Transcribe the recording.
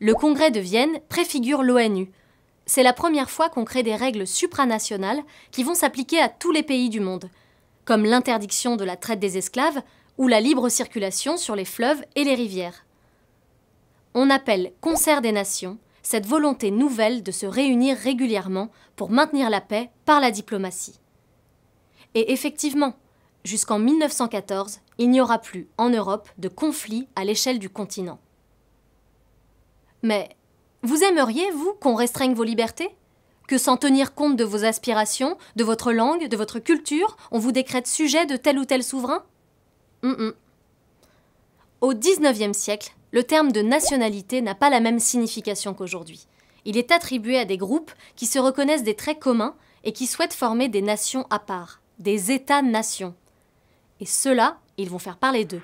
le Congrès de Vienne préfigure l'ONU. C'est la première fois qu'on crée des règles supranationales qui vont s'appliquer à tous les pays du monde, comme l'interdiction de la traite des esclaves ou la libre circulation sur les fleuves et les rivières. On appelle concert des nations cette volonté nouvelle de se réunir régulièrement pour maintenir la paix par la diplomatie. Et effectivement, jusqu'en 1914, il n'y aura plus en Europe de conflits à l'échelle du continent. Mais vous aimeriez, vous, qu'on restreigne vos libertés Que sans tenir compte de vos aspirations, de votre langue, de votre culture, on vous décrète sujet de tel ou tel souverain Au XIXe siècle, le terme de nationalité n'a pas la même signification qu'aujourd'hui. Il est attribué à des groupes qui se reconnaissent des traits communs et qui souhaitent former des nations à part, des États-nations. Et ceux-là, ils vont faire parler d'eux.